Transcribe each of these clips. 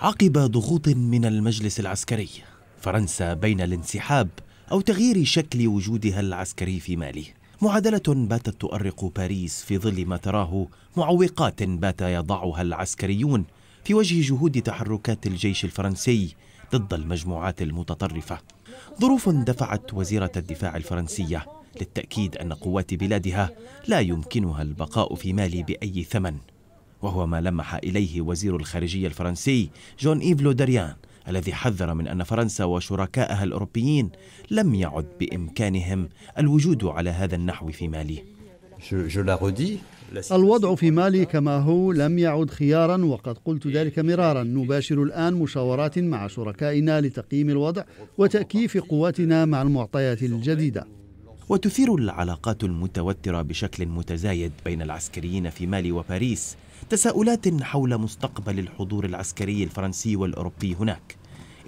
عقب ضغوط من المجلس العسكري فرنسا بين الانسحاب أو تغيير شكل وجودها العسكري في مالي معادلة باتت تؤرق باريس في ظل ما تراه معوقات بات يضعها العسكريون في وجه جهود تحركات الجيش الفرنسي ضد المجموعات المتطرفة ظروف دفعت وزيرة الدفاع الفرنسية للتأكيد أن قوات بلادها لا يمكنها البقاء في مالي بأي ثمن وهو ما لمح إليه وزير الخارجية الفرنسي جون إيف لودريان الذي حذر من أن فرنسا وشركائها الأوروبيين لم يعد بإمكانهم الوجود على هذا النحو في مالي الوضع في مالي كما هو لم يعد خيارا وقد قلت ذلك مرارا نباشر الآن مشاورات مع شركائنا لتقييم الوضع وتأكيف قواتنا مع المعطيات الجديدة وتثير العلاقات المتوترة بشكل متزايد بين العسكريين في مالي وباريس تساؤلات حول مستقبل الحضور العسكري الفرنسي والأوروبي هناك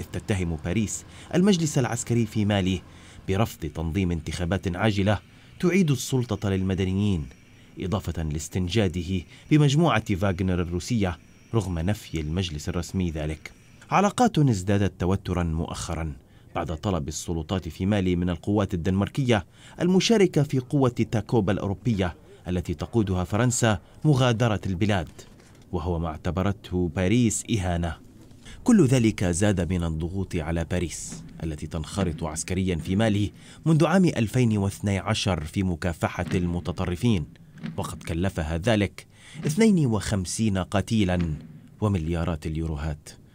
إذ تتهم باريس المجلس العسكري في مالي برفض تنظيم انتخابات عاجلة تعيد السلطة للمدنيين إضافة لاستنجاده بمجموعة فاغنر الروسية رغم نفي المجلس الرسمي ذلك علاقات ازدادت توترا مؤخرا بعد طلب السلطات في مالي من القوات الدنماركية المشاركة في قوة تاكوبا الأوروبية التي تقودها فرنسا مغادرة البلاد وهو ما اعتبرته باريس إهانة كل ذلك زاد من الضغوط على باريس التي تنخرط عسكريا في مالي منذ عام 2012 في مكافحة المتطرفين وقد كلفها ذلك 52 قتيلا ومليارات اليوروهات